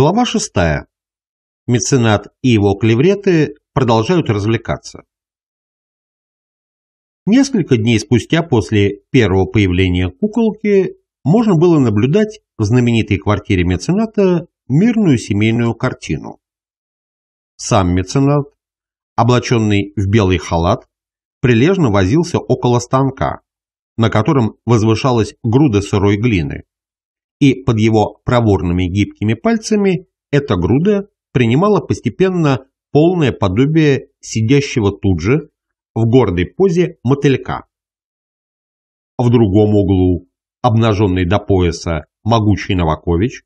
Глава 6. Меценат и его клевреты продолжают развлекаться. Несколько дней спустя после первого появления куколки можно было наблюдать в знаменитой квартире мецената мирную семейную картину. Сам меценат, облаченный в белый халат, прилежно возился около станка, на котором возвышалась груда сырой глины, и под его проворными гибкими пальцами эта груда принимала постепенно полное подобие сидящего тут же в гордой позе мотылька. В другом углу, обнаженный до пояса, могучий Новакович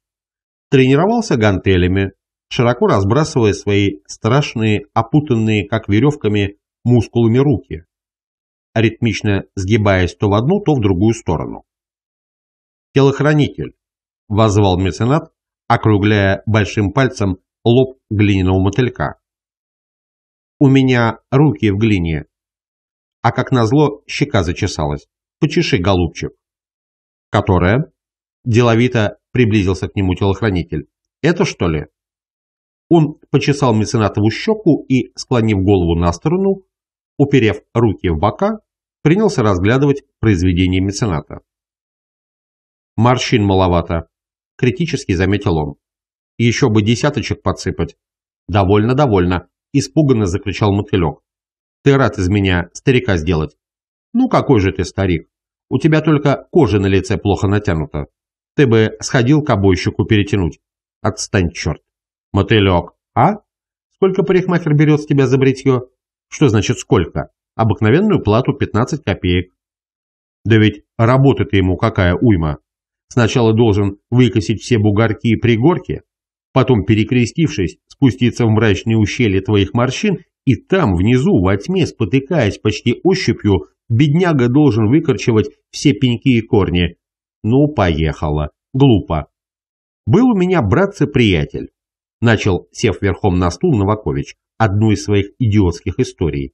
тренировался гантелями, широко разбрасывая свои страшные, опутанные, как веревками, мускулами руки, ритмично сгибаясь то в одну, то в другую сторону. Телохранитель, — возвал меценат, округляя большим пальцем лоб глиняного мотылька. «У меня руки в глине, а как назло щека зачесалась. Почеши, голубчик». «Которая?» – деловито приблизился к нему телохранитель. «Это что ли?» Он почесал меценатову щеку и, склонив голову на сторону, уперев руки в бока, принялся разглядывать произведение мецената. «Морщин маловато», – критически заметил он. «Еще бы десяточек подсыпать». «Довольно, довольно», – испуганно закричал мотылек. «Ты рад из меня старика сделать». «Ну какой же ты старик? У тебя только кожа на лице плохо натянута. Ты бы сходил к обойщику перетянуть. Отстань, черт». «Мотылек, а? Сколько парикмахер берет с тебя за бритье?» «Что значит сколько? Обыкновенную плату 15 копеек». «Да ведь работа-то ему какая уйма!» Сначала должен выкосить все бугорки и пригорки, потом, перекрестившись, спуститься в мрачные ущелья твоих морщин, и там, внизу, во тьме, спотыкаясь почти ощупью, бедняга должен выкорчевать все пеньки и корни. Ну, поехала. Глупо. Был у меня, братцы-приятель. Начал, сев верхом на стул, Новакович, одну из своих идиотских историй,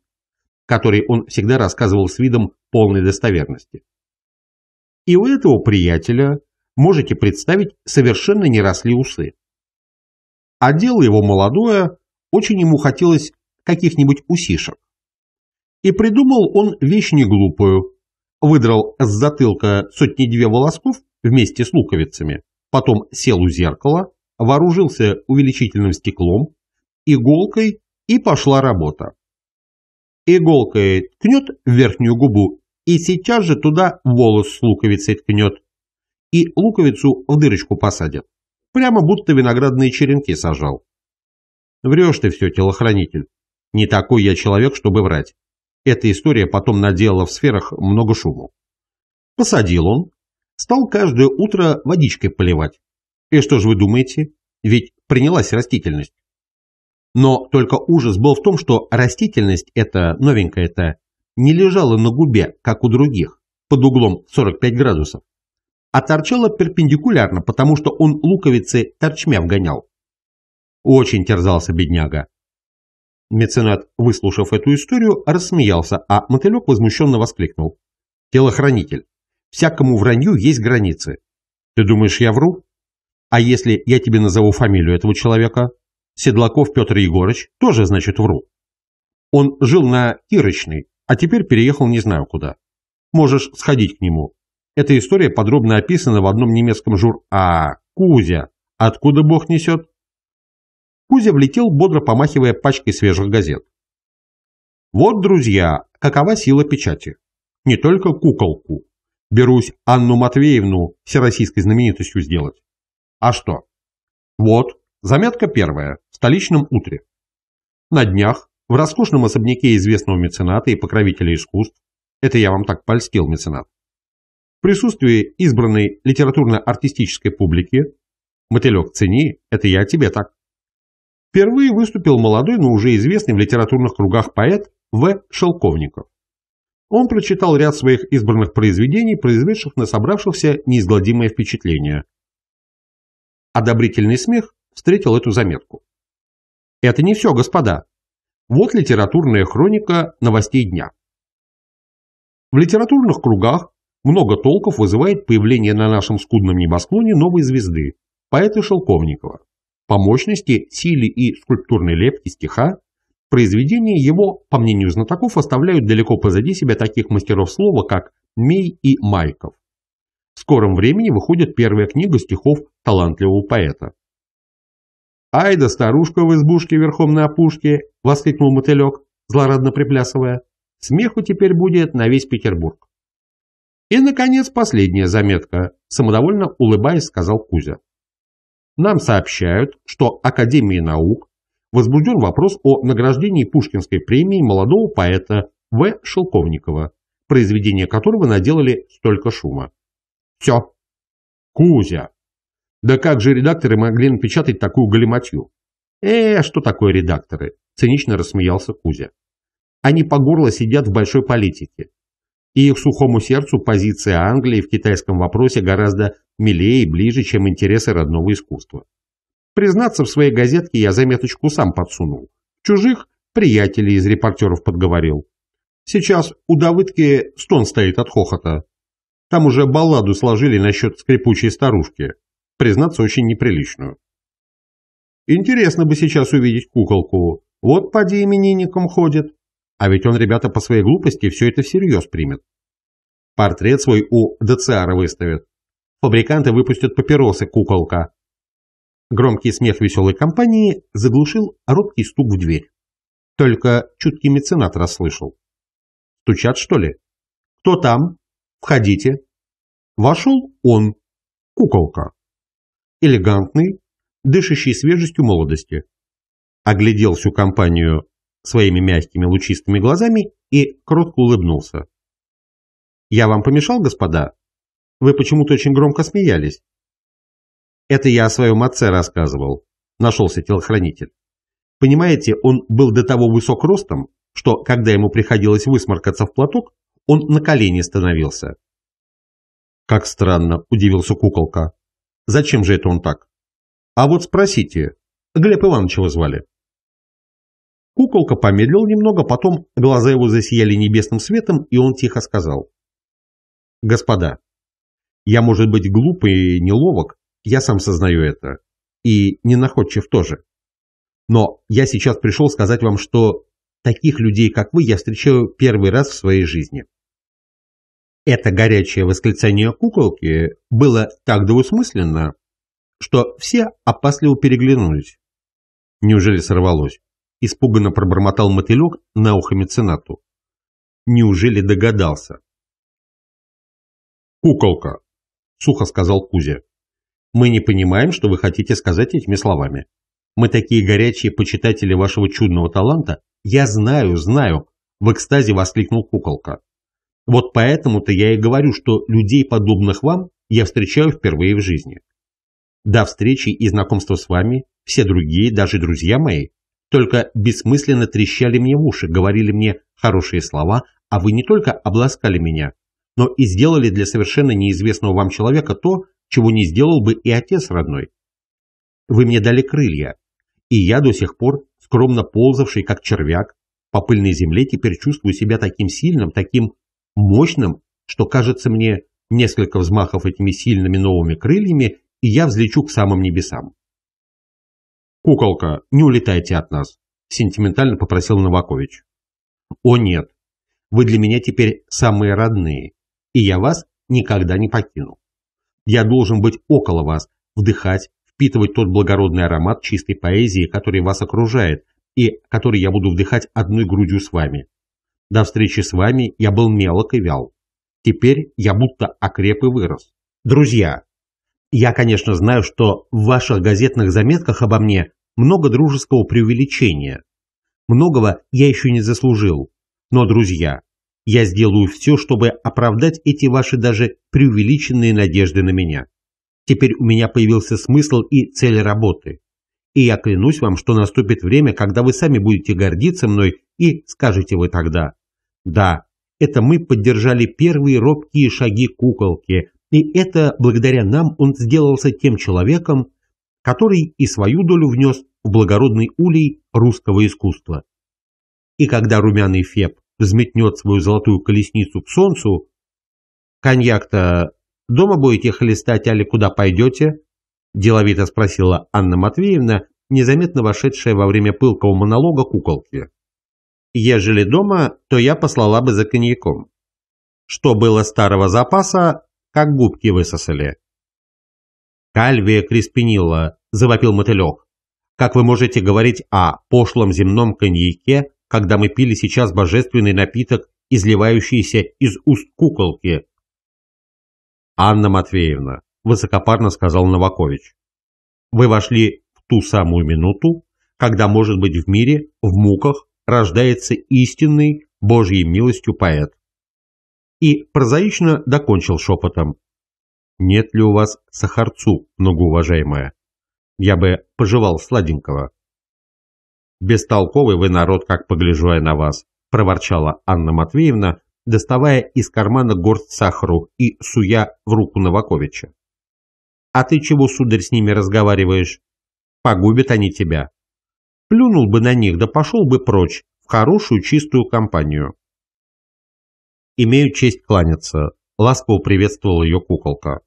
которые он всегда рассказывал с видом полной достоверности и у этого приятеля, можете представить, совершенно не росли усы. А дело его молодое, очень ему хотелось каких-нибудь усишек. И придумал он вещь не глупую. Выдрал с затылка сотни-две волосков вместе с луковицами, потом сел у зеркала, вооружился увеличительным стеклом, иголкой и пошла работа. Иголкой ткнет верхнюю губу и сейчас же туда волос с луковицей ткнет. И луковицу в дырочку посадят. Прямо будто виноградные черенки сажал. Врешь ты все, телохранитель. Не такой я человек, чтобы врать. Эта история потом наделала в сферах много шуму. Посадил он. Стал каждое утро водичкой поливать. И что же вы думаете? Ведь принялась растительность. Но только ужас был в том, что растительность эта новенькая-то не лежала на губе, как у других, под углом 45 градусов, а торчала перпендикулярно, потому что он луковицы торчмя вгонял. Очень терзался бедняга. Меценат, выслушав эту историю, рассмеялся, а мотылек возмущенно воскликнул. «Телохранитель, всякому вранью есть границы. Ты думаешь, я вру? А если я тебе назову фамилию этого человека? Седлаков Петр Егорыч тоже, значит, вру. Он жил на Кирочной, а теперь переехал не знаю куда. Можешь сходить к нему. Эта история подробно описана в одном немецком жур... А, Кузя! Откуда бог несет? Кузя влетел, бодро помахивая пачкой свежих газет. Вот, друзья, какова сила печати. Не только куколку. Берусь Анну Матвеевну всероссийской знаменитостью сделать. А что? Вот, заметка первая, в столичном утре. На днях в роскошном особняке известного мецената и покровителя искусств, это я вам так польстил, меценат, в присутствии избранной литературно-артистической публики, мотылек цени, это я тебе так, впервые выступил молодой, но уже известный в литературных кругах поэт В. Шелковников. Он прочитал ряд своих избранных произведений, произведших на собравшихся неизгладимое впечатление. Одобрительный смех встретил эту заметку. «Это не все, господа», вот литературная хроника новостей дня. В литературных кругах много толков вызывает появление на нашем скудном небосклоне новой звезды, поэта Шелковникова. По мощности, силе и скульптурной лепке стиха произведения его, по мнению знатоков, оставляют далеко позади себя таких мастеров слова, как Мей и Майков. В скором времени выходит первая книга стихов талантливого поэта. «Ай да старушка в избушке верхом на опушке!» — воскликнул мотылек, злорадно приплясывая. «Смеху теперь будет на весь Петербург». И, наконец, последняя заметка, самодовольно улыбаясь, сказал Кузя. Нам сообщают, что Академии наук возбужден вопрос о награждении Пушкинской премии молодого поэта В. Шелковникова, произведение которого наделали столько шума. Все. Кузя, да как же редакторы могли напечатать такую галиматью? Э, что такое редакторы? Цинично рассмеялся Кузя. Они по горло сидят в большой политике. И их сухому сердцу позиция Англии в китайском вопросе гораздо милее и ближе, чем интересы родного искусства. Признаться, в своей газетке я заметочку сам подсунул. Чужих приятелей из репортеров подговорил. Сейчас у Давыдки стон стоит от хохота. Там уже балладу сложили насчет скрипучей старушки признаться, очень неприличную. Интересно бы сейчас увидеть куколку. Вот поди именинником ходит. А ведь он, ребята, по своей глупости все это всерьез примет. Портрет свой у Децара выставит. Фабриканты выпустят папиросы «Куколка». Громкий смех веселой компании заглушил робкий стук в дверь. Только чуткий меценат расслышал. «Стучат, что ли?» «Кто там? Входите!» Вошел он, куколка элегантный, дышащий свежестью молодости. Оглядел всю компанию своими мягкими лучистыми глазами и кротко улыбнулся. «Я вам помешал, господа? Вы почему-то очень громко смеялись». «Это я о своем отце рассказывал», – нашелся телохранитель. «Понимаете, он был до того высок ростом, что, когда ему приходилось высморкаться в платок, он на колени становился». «Как странно», – удивился куколка. Зачем же это он так? А вот спросите, Глеб Иванович его звали. Куколка помедлил немного, потом глаза его засияли небесным светом, и он тихо сказал. «Господа, я, может быть, глупый и неловок, я сам сознаю это, и не находчив тоже. Но я сейчас пришел сказать вам, что таких людей, как вы, я встречаю первый раз в своей жизни. Это горячее восклицание куколки было так двусмысленно, что все опасливо переглянулись. Неужели сорвалось? Испуганно пробормотал мотылек на ухо меценату. Неужели догадался? «Куколка», — сухо сказал Кузя. «Мы не понимаем, что вы хотите сказать этими словами. Мы такие горячие почитатели вашего чудного таланта. Я знаю, знаю!» — в экстазе воскликнул куколка. Вот поэтому-то я и говорю, что людей, подобных вам, я встречаю впервые в жизни. До встречи и знакомства с вами все другие, даже друзья мои, только бессмысленно трещали мне в уши, говорили мне хорошие слова, а вы не только обласкали меня, но и сделали для совершенно неизвестного вам человека то, чего не сделал бы и отец родной. Вы мне дали крылья, и я до сих пор, скромно ползавший как червяк, по пыльной земле теперь чувствую себя таким сильным, таким мощным, что кажется мне несколько взмахов этими сильными новыми крыльями, и я взлечу к самым небесам. «Куколка, не улетайте от нас», – сентиментально попросил Новакович. «О нет, вы для меня теперь самые родные, и я вас никогда не покину. Я должен быть около вас, вдыхать, впитывать тот благородный аромат чистой поэзии, который вас окружает, и который я буду вдыхать одной грудью с вами, до встречи с вами я был мелок и вял. Теперь я будто окреп и вырос. Друзья, я, конечно, знаю, что в ваших газетных заметках обо мне много дружеского преувеличения. Многого я еще не заслужил. Но, друзья, я сделаю все, чтобы оправдать эти ваши даже преувеличенные надежды на меня. Теперь у меня появился смысл и цель работы. И я клянусь вам, что наступит время, когда вы сами будете гордиться мной и скажете вы тогда да, это мы поддержали первые робкие шаги куколки, и это благодаря нам он сделался тем человеком, который и свою долю внес в благородный улей русского искусства. И когда румяный Феб взметнет свою золотую колесницу к солнцу, «Коньяк-то дома будете хлестать, али куда пойдете?» – деловито спросила Анна Матвеевна, незаметно вошедшая во время пылкого монолога куколки. Ежели дома, то я послала бы за коньяком. Что было старого запаса, как губки высосали. «Кальвия Криспинила», — завопил мотылек. «Как вы можете говорить о пошлом земном коньяке, когда мы пили сейчас божественный напиток, изливающийся из уст куколки?» «Анна Матвеевна», — высокопарно сказал Новакович, «вы вошли в ту самую минуту, когда, может быть, в мире, в муках рождается истинный, Божьей милостью поэт. И прозаично докончил шепотом. «Нет ли у вас сахарцу, многоуважаемая? Я бы пожевал сладенького». «Бестолковый вы народ, как погляжу я на вас», – проворчала Анна Матвеевна, доставая из кармана горсть сахару и суя в руку Новаковича. «А ты чего, сударь, с ними разговариваешь? Погубят они тебя плюнул бы на них да пошел бы прочь в хорошую чистую компанию. «Имею честь кланяться», — ласково приветствовала ее куколка.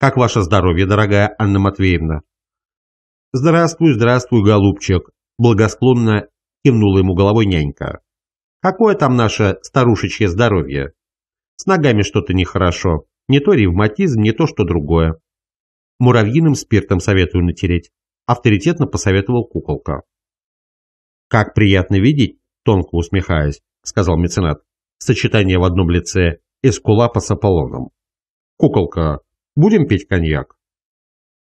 «Как ваше здоровье, дорогая Анна Матвеевна?» «Здравствуй, здравствуй, голубчик», — благосклонно кивнула ему головой нянька. «Какое там наше старушечье здоровье? С ногами что-то нехорошо, не то ревматизм, не то что другое. Муравьиным спиртом советую натереть», — авторитетно посоветовал куколка. «Как приятно видеть!» – тонко усмехаясь, – сказал меценат. Сочетание в одном лице Эскулапа с Аполлоном. «Куколка, будем пить коньяк?»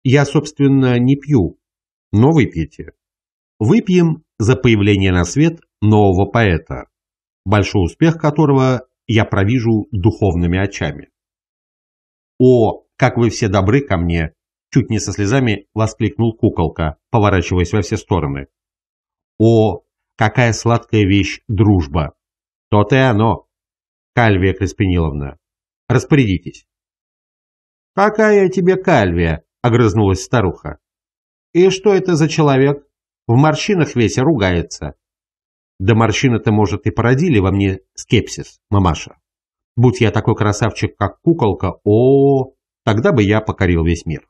«Я, собственно, не пью, но выпьете». «Выпьем за появление на свет нового поэта, большой успех которого я провижу духовными очами». «О, как вы все добры ко мне!» Чуть не со слезами воскликнул куколка, поворачиваясь во все стороны. О, какая сладкая вещь дружба! То-то и оно! Кальвия Креспиниловна, распорядитесь. Какая тебе кальвия? Огрызнулась старуха. И что это за человек? В морщинах весь ругается. Да морщины-то, может, и породили во мне скепсис, мамаша. Будь я такой красавчик, как куколка, -о тогда бы я покорил весь мир.